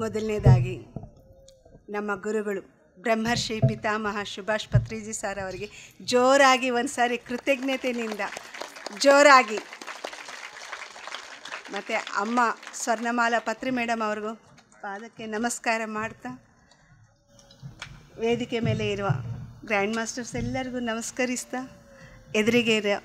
ಮೊದಲನೇದಾಗಿ ನಮ್ಮ ಗುರುಗಳು ಬ್ರಹ್ಮರ್ಷಿ ಪಿತಾಮಹ ಸುಭಾಷ್ ಪತ್ರಿಜಿ ಸರ್ ಅವರಿಗೆ ಜೋರಾಗಿ ಒಂದು ಸಾರಿ ಕೃತಜ್ಞತೆಯಿಂದ ಜೋರಾಗಿ ಮತ್ತು ಅಮ್ಮ ಸ್ವರ್ಣಮಾಲಾ ಪತ್ರಿ ಮೇಡಮ್ ಅವ್ರಿಗೂ ಪಾದಕ್ಕೆ ನಮಸ್ಕಾರ ಮಾಡ್ತಾ ವೇದಿಕೆ ಮೇಲೆ ಇರುವ ಗ್ರ್ಯಾಂಡ್ ಮಾಸ್ಟರ್ಸ್ ಎಲ್ಲರಿಗೂ ನಮಸ್ಕರಿಸ್ತಾ ಎದುರಿಗೆ ಇರೋ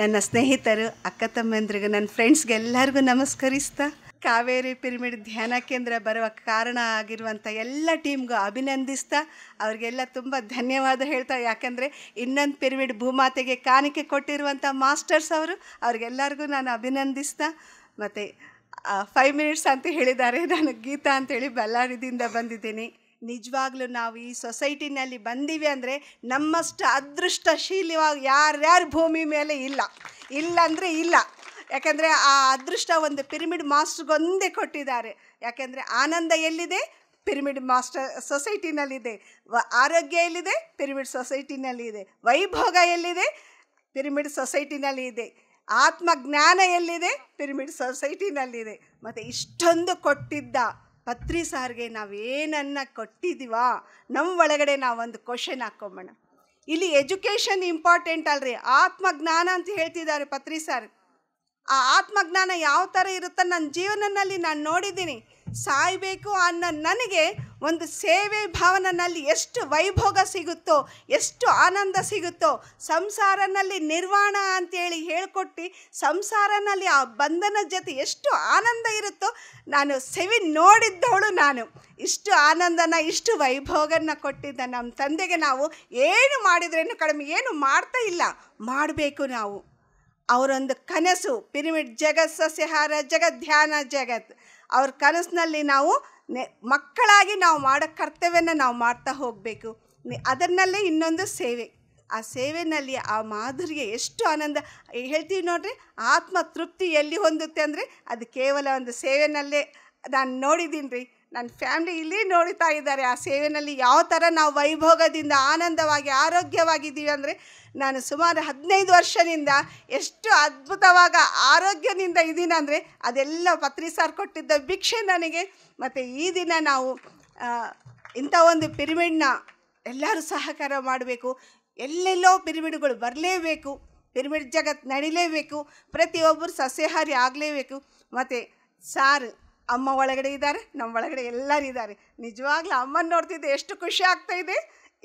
ನನ್ನ ಸ್ನೇಹಿತರು ಅಕ್ಕ ತಮ್ಮಂದ್ರಿಗೂ ನನ್ನ ಫ್ರೆಂಡ್ಸ್ಗೆಲ್ಲರಿಗೂ ನಮಸ್ಕರಿಸ್ತಾ ಕಾವೇರಿ ಪಿರಿಮಿಡ್ ಧ್ಯಾನ ಕೇಂದ್ರ ಬರುವ ಕಾರಣ ಆಗಿರುವಂಥ ಎಲ್ಲ ಟೀಮ್ಗೂ ಅಭಿನಂದಿಸ್ತಾ ಅವರಿಗೆಲ್ಲ ತುಂಬ ಧನ್ಯವಾದ ಹೇಳ್ತಾ ಯಾಕಂದರೆ ಇನ್ನೊಂದು ಪಿರಿಮಿಡ್ ಭೂಮಾತೆಗೆ ಕಾಣಿಕೆ ಕೊಟ್ಟಿರುವಂಥ ಮಾಸ್ಟರ್ಸ್ ಅವರು ಅವ್ರಿಗೆಲ್ಲರಿಗೂ ನಾನು ಅಭಿನಂದಿಸ್ತಾ ಮತ್ತು ಫೈವ್ ಮಿನಿಟ್ಸ್ ಅಂತ ಹೇಳಿದ್ದಾರೆ ನಾನು ಗೀತಾ ಅಂತೇಳಿ ಬಳ್ಳಾರಿದಿಂದ ಬಂದಿದ್ದೀನಿ ನಿಜವಾಗ್ಲೂ ನಾವು ಈ ಸೊಸೈಟಿನಲ್ಲಿ ಬಂದೀವಿ ಅಂದರೆ ನಮ್ಮಷ್ಟು ಅದೃಷ್ಟಶೀಲವಾಗಿ ಯಾರ್ಯಾರು ಭೂಮಿ ಮೇಲೆ ಇಲ್ಲ ಇಲ್ಲಂದರೆ ಇಲ್ಲ ಯಾಕೆಂದರೆ ಆ ಅದೃಷ್ಟ ಒಂದು ಪಿರಿಮಿಡ್ ಮಾಸ್ಟ್ರಿಗೊಂದೇ ಕೊಟ್ಟಿದ್ದಾರೆ ಯಾಕೆಂದರೆ ಆನಂದ ಎಲ್ಲಿದೆ ಪಿರಿಮಿಡ್ ಮಾಸ್ಟರ್ ಸೊಸೈಟಿನಲ್ಲಿದೆ ಆರೋಗ್ಯ ಎಲ್ಲಿದೆ ಪಿರಮಿಡ್ ಸೊಸೈಟಿನಲ್ಲಿದೆ ವೈಭೋಗ ಎಲ್ಲಿದೆ ಪಿರಿಮಿಡ್ ಸೊಸೈಟಿನಲ್ಲಿ ಇದೆ ಆತ್ಮಜ್ಞಾನ ಎಲ್ಲಿದೆ ಪಿರಿಮಿಡ್ ಸೊಸೈಟಿನಲ್ಲಿದೆ ಮತ್ತು ಇಷ್ಟೊಂದು ಕೊಟ್ಟಿದ್ದ ಪತ್ರಿ ಸಾರಿಗೆ ನಾವೇನನ್ನ ಕೊಟ್ಟಿದ್ದೀವ ನಮ್ಮ ಒಳಗಡೆ ನಾವೊಂದು ಕ್ವಶನ್ ಹಾಕ್ಕೊಂಬೋಣ ಇಲ್ಲಿ ಎಜುಕೇಷನ್ ಇಂಪಾರ್ಟೆಂಟ್ ಅಲ್ರಿ ಆತ್ಮಜ್ಞಾನ ಅಂತ ಹೇಳ್ತಿದ್ದಾರೆ ಪತ್ರಿ ಸಾರ್ ಆ ಆತ್ಮಜ್ಞಾನ ಯಾವ ಥರ ಇರುತ್ತೋ ನನ್ನ ಜೀವನದಲ್ಲಿ ನಾನು ನೋಡಿದ್ದೀನಿ ಸಾಯಬೇಕು ಅನ್ನೋ ನನಗೆ ಒಂದು ಸೇವೆ ಭಾವನಲ್ಲಿ ಎಷ್ಟು ವೈಭೋಗ ಸಿಗುತ್ತೋ ಎಷ್ಟು ಆನಂದ ಸಿಗುತ್ತೋ ಸಂಸಾರನಲ್ಲಿ ನಿರ್ವಾಣ ಅಂತೇಳಿ ಹೇಳ್ಕೊಟ್ಟು ಸಂಸಾರನಲ್ಲಿ ಆ ಬಂಧನ ಜೊತೆ ಎಷ್ಟು ಆನಂದ ಇರುತ್ತೋ ನಾನು ಸೆವಿ ನೋಡಿದ್ದವಳು ನಾನು ಇಷ್ಟು ಆನಂದನ ಇಷ್ಟು ವೈಭೋಗನ ಕೊಟ್ಟಿದ್ದ ನಮ್ಮ ತಂದೆಗೆ ನಾವು ಏನು ಮಾಡಿದ್ರೇನು ಕಡಿಮೆ ಏನು ಮಾಡ್ತಾ ಇಲ್ಲ ಮಾಡಬೇಕು ನಾವು ಅವರೊಂದು ಕನಸು ಪಿರಿಮಿಡ್ ಜಗತ್ ಸಸ್ಯಹಾರ ಜಗತ್ ಧ್ಯಾನ ಜಗತ್ ಅವ್ರ ಕನಸಿನಲ್ಲಿ ನಾವು ಮಕ್ಕಳಾಗಿ ನಾವು ಮಾಡೋ ಕರ್ತವ್ಯನ ನಾವು ಮಾಡ್ತಾ ಹೋಗಬೇಕು ಅದರಲ್ಲೇ ಇನ್ನೊಂದು ಸೇವೆ ಆ ಸೇವೆಯಲ್ಲಿ ಆ ಮಾಧುರಿಗೆ ಎಷ್ಟು ಆನಂದ ಹೇಳ್ತೀವಿ ನೋಡ್ರಿ ಆತ್ಮ ತೃಪ್ತಿ ಎಲ್ಲಿ ಹೊಂದುತ್ತೆ ಅಂದರೆ ಅದು ಕೇವಲ ಒಂದು ಸೇವೆಯಲ್ಲೇ ನಾನು ನೋಡಿದ್ದೀನಿ ರೀ ನನ್ನ ಫ್ಯಾಮ್ಲಿ ಇಲ್ಲಿ ನೋಡ್ತಾ ಇದ್ದಾರೆ ಆ ಸೇವೆಯಲ್ಲಿ ಯಾವ ಥರ ನಾವು ವೈಭೋಗದಿಂದ ಆನಂದವಾಗಿ ಆರೋಗ್ಯವಾಗಿದ್ದೀವಿ ಅಂದರೆ ನಾನು ಸುಮಾರು ಹದಿನೈದು ವರ್ಷದಿಂದ ಎಷ್ಟು ಅದ್ಭುತವಾದ ಆರೋಗ್ಯದಿಂದ ಇದ್ದೀನಂದರೆ ಅದೆಲ್ಲ ಪತ್ರಿ ಸಾರ್ ಕೊಟ್ಟಿದ್ದ ಭಿಕ್ಷೆ ನನಗೆ ಮತ್ತು ಈ ದಿನ ನಾವು ಇಂಥ ಒಂದು ಪಿರಿಮಿಡ್ನ ಎಲ್ಲರೂ ಸಹಕಾರ ಮಾಡಬೇಕು ಎಲ್ಲೆಲ್ಲೋ ಪಿರಿಮಿಡ್ಗಳು ಬರಲೇಬೇಕು ಪಿರಿಮಿಡ್ ಜಗತ್ತು ನಡಿಲೇಬೇಕು ಪ್ರತಿಯೊಬ್ಬರು ಸಸ್ಯಹಾರಿ ಆಗಲೇಬೇಕು ಮತ್ತು ಸಾರು ಅಮ್ಮ ಒಳಗಡೆ ಇದ್ದಾರೆ ನಮ್ಮ ಒಳಗಡೆ ಎಲ್ಲರೂ ಇದ್ದಾರೆ ನಿಜವಾಗ್ಲೂ ಅಮ್ಮನ್ನ ನೋಡ್ತಿದ್ದೆ ಎಷ್ಟು ಖುಷಿ ಆಗ್ತಾ ಇದೆ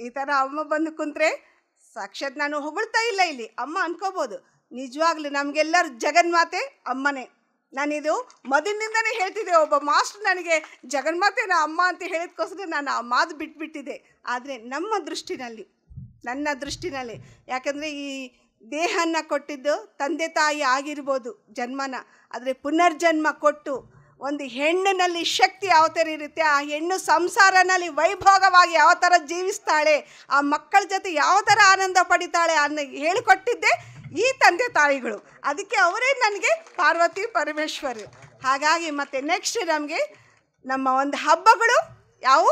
ಈ ಥರ ಅಮ್ಮ ಬಂದು ಕುಂತ್ರೆ ಸಾಕ್ಷಾತ್ ನಾನು ಹೊಗಳ್ತಾ ಇಲ್ಲ ಇಲ್ಲಿ ಅಮ್ಮ ಅನ್ಕೋಬೋದು ನಿಜವಾಗ್ಲೂ ನಮಗೆಲ್ಲರೂ ಜಗನ್ಮಾತೆ ಅಮ್ಮನೇ ನಾನಿದು ಮೊದಲಿನಿಂದನೇ ಹೇಳ್ತಿದ್ದೆ ಒಬ್ಬ ಮಾಸ್ಟರ್ ನನಗೆ ಜಗನ್ಮಾತೆನ ಅಮ್ಮ ಅಂತ ಹೇಳಿದಕ್ಕೋಸ್ಕರ ನಾನು ಆ ಮಾತು ಬಿಟ್ಬಿಟ್ಟಿದ್ದೆ ಆದರೆ ನಮ್ಮ ದೃಷ್ಟಿನಲ್ಲಿ ನನ್ನ ದೃಷ್ಟಿನಲ್ಲಿ ಯಾಕಂದರೆ ಈ ದೇಹನ ಕೊಟ್ಟಿದ್ದು ತಂದೆ ತಾಯಿ ಆಗಿರ್ಬೋದು ಜನ್ಮನ ಆದರೆ ಪುನರ್ಜನ್ಮ ಕೊಟ್ಟು ಒಂದು ಹೆಣ್ಣಿನಲ್ಲಿ ಶಕ್ತಿ ಯಾವ ಥರ ಇರುತ್ತೆ ಆ ಹೆಣ್ಣು ಸಂಸಾರನಲ್ಲಿ ವೈಭೋಗವಾಗಿ ಯಾವ ಥರ ಜೀವಿಸ್ತಾಳೆ ಆ ಮಕ್ಕಳ ಜೊತೆ ಯಾವ ಥರ ಆನಂದ ಪಡಿತಾಳೆ ಅನ್ನೋ ಹೇಳಿಕೊಟ್ಟಿದ್ದೆ ಈ ತಂದೆ ತಾಯಿಗಳು ಅದಕ್ಕೆ ಅವರೇ ನನಗೆ ಪಾರ್ವತಿ ಪರಮೇಶ್ವರಿ ಹಾಗಾಗಿ ಮತ್ತು ನೆಕ್ಸ್ಟ್ ನಮಗೆ ನಮ್ಮ ಒಂದು ಹಬ್ಬಗಳು ಯಾವು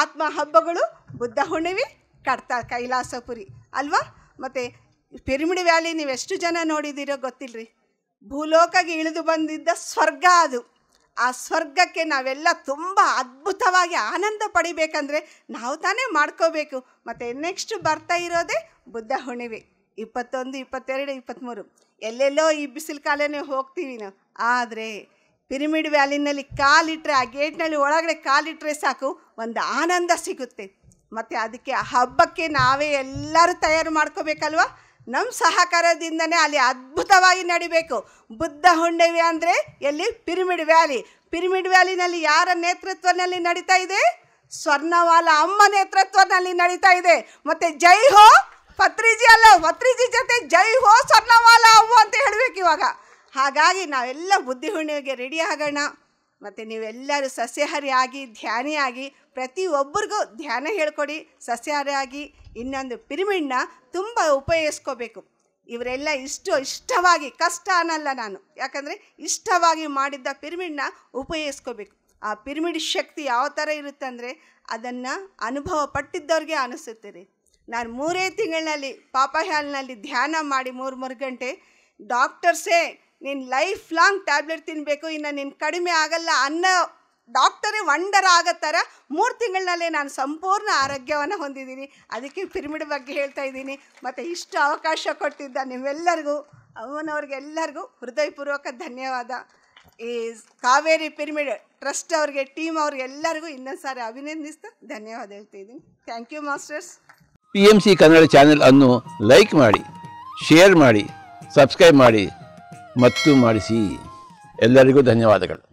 ಆತ್ಮ ಹಬ್ಬಗಳು ಬುದ್ಧ ಹುಣ್ಣಿಮೆ ಕಡ್ತ ಕೈಲಾಸಪುರಿ ಅಲ್ವಾ ಮತ್ತು ಪಿರಿಮಿಡಿ ವ್ಯಾಲಿ ನೀವು ಎಷ್ಟು ಜನ ನೋಡಿದ್ದೀರೋ ಗೊತ್ತಿಲ್ಲರಿ ಭೂಲೋಕಗೆ ಇಳಿದು ಬಂದಿದ್ದ ಸ್ವರ್ಗ ಅದು ಆ ಸ್ವರ್ಗಕ್ಕೆ ನಾವೆಲ್ಲ ತುಂಬ ಅದ್ಭುತವಾಗಿ ಆನಂದ ಪಡಿಬೇಕಂದ್ರೆ ನಾವು ತಾನೇ ಮಾಡ್ಕೋಬೇಕು ಮತ್ತು ನೆಕ್ಸ್ಟ್ ಬರ್ತಾ ಇರೋದೇ ಬುದ್ಧ ಹುಣಿವೆ ಇಪ್ಪತ್ತೊಂದು ಇಪ್ಪತ್ತೆರಡು ಇಪ್ಪತ್ತ್ಮೂರು ಎಲ್ಲೆಲ್ಲೋ ಈ ಬಿಸಿಲು ಕಾಲನೇ ಹೋಗ್ತೀವಿ ನಾವು ಆದರೆ ಪಿರಿಮಿಡ್ ವ್ಯಾಲಿನಲ್ಲಿ ಕಾಲಿಟ್ಟರೆ ಆ ಗೇಟ್ನಲ್ಲಿ ಒಳಗಡೆ ಕಾಲಿಟ್ಟರೆ ಸಾಕು ಒಂದು ಆನಂದ ಸಿಗುತ್ತೆ ಮತ್ತು ಅದಕ್ಕೆ ಹಬ್ಬಕ್ಕೆ ನಾವೇ ಎಲ್ಲರೂ ತಯಾರು ಮಾಡ್ಕೋಬೇಕಲ್ವ ನಮ್ಮ ಸಹಕಾರದಿಂದನೇ ಅಲ್ಲಿ ಅದ್ಭುತವಾಗಿ ನಡಿಬೇಕು ಬುದ್ಧ ಹುಣ್ಣಿಮೆ ಅಂದರೆ ಎಲ್ಲಿ ಪಿರಿಮಿಡ್ ವ್ಯಾಲಿ ಪಿರಿಮಿಡ್ ವ್ಯಾಲಿನಲ್ಲಿ ಯಾರ ನೇತೃತ್ವದಲ್ಲಿ ನಡೀತಾ ಇದೆ ಸ್ವರ್ಣವಾಲ ಅಮ್ಮ ನೇತೃತ್ವದಲ್ಲಿ ನಡೀತಾ ಇದೆ ಮತ್ತು ಜೈ ಹೋ ಪತ್ರಿಜಿ ಅಲ್ಲ ಪತ್ರಿಜಿ ಜೊತೆ ಜೈ ಹೋ ಸ್ವರ್ಣವಾಲ ಅಮ್ಮ ಅಂತ ಹೇಳಬೇಕು ಇವಾಗ ಹಾಗಾಗಿ ನಾವೆಲ್ಲ ಬುದ್ಧಿ ಹುಣ್ಣಿಮೆಗೆ ರೆಡಿ ಆಗೋಣ ಮತ್ತು ನೀವೆಲ್ಲರೂ ಸಸ್ಯಹಾರಿ ಆಗಿ ಧ್ಯಾನಿಯಾಗಿ ಪ್ರತಿಯೊಬ್ಬರಿಗೂ ಧ್ಯಾನ ಹೇಳ್ಕೊಡಿ ಸಸ್ಯಾಹಾರಿಯಾಗಿ ಇನ್ನೊಂದು ಪಿರಿಮಿಡನ್ನ ತುಂಬ ಉಪಯೋಗಿಸ್ಕೋಬೇಕು ಇವರೆಲ್ಲ ಇಷ್ಟು ಇಷ್ಟವಾಗಿ ಕಷ್ಟ ಅನ್ನಲ್ಲ ನಾನು ಯಾಕಂದರೆ ಇಷ್ಟವಾಗಿ ಮಾಡಿದ್ದ ಪಿರಿಮಿಡ್ನ ಉಪಯೋಗಿಸ್ಕೋಬೇಕು ಆ ಪಿರಿಮಿಡ್ ಶಕ್ತಿ ಯಾವ ಥರ ಇರುತ್ತೆ ಅದನ್ನು ಅನುಭವ ಪಟ್ಟಿದ್ದವ್ರಿಗೆ ಅನಿಸುತ್ತೆ ರೀ ನಾನು ಮೂರೇ ತಿಂಗಳಿನಲ್ಲಿ ಹ್ಯಾಲ್ನಲ್ಲಿ ಧ್ಯಾನ ಮಾಡಿ ಮೂರು ಮೂರು ಗಂಟೆ ಡಾಕ್ಟರ್ಸೇ ನೀನು ಲೈಫ್ ಲಾಂಗ್ ಟ್ಯಾಬ್ಲೆಟ್ ತಿನ್ನಬೇಕು ಇನ್ನು ನೀನು ಕಡಿಮೆ ಆಗಲ್ಲ ಅನ್ನೋ ಡಾಕ್ಟರೇ ವಂಡರ್ ಆಗತ್ತರ ಮೂರು ತಿಂಗಳಲ್ಲೇ ನಾನು ಸಂಪೂರ್ಣ ಆರೋಗ್ಯವನ್ನು ಹೊಂದಿದ್ದೀನಿ ಅದಕ್ಕೆ ಪಿರಿಮಿಡ್ ಬಗ್ಗೆ ಹೇಳ್ತಾ ಇದ್ದೀನಿ ಮತ್ತು ಇಷ್ಟು ಅವಕಾಶ ಕೊಟ್ಟಿದ್ದ ನಿಮ್ಮೆಲ್ಲರಿಗೂ ಅವನವ್ರಿಗೆಲ್ಲರಿಗೂ ಹೃದಯಪೂರ್ವಕ ಧನ್ಯವಾದ ಈ ಕಾವೇರಿ ಪಿರಿಮಿಡ್ ಟ್ರಸ್ಟ್ ಅವ್ರಿಗೆ ಟೀಮ್ ಅವ್ರಿಗೆ ಎಲ್ಲರಿಗೂ ಇನ್ನೊಂದು ಸಾರಿ ಅಭಿನಂದಿಸ್ತಾ ಧನ್ಯವಾದ ಹೇಳ್ತಾ ಇದ್ದೀನಿ thank you masters P M C Kannada channel ಅನ್ನು ಲೈಕ್ ಮಾಡಿ ಶೇರ್ ಮಾಡಿ ಸಬ್ಸ್ಕ್ರೈಬ್ ಮಾಡಿ ಮತ್ತು ಮಾಡಿಸಿ ಎಲ್ಲರಿಗೂ ಧನ್ಯವಾದಗಳು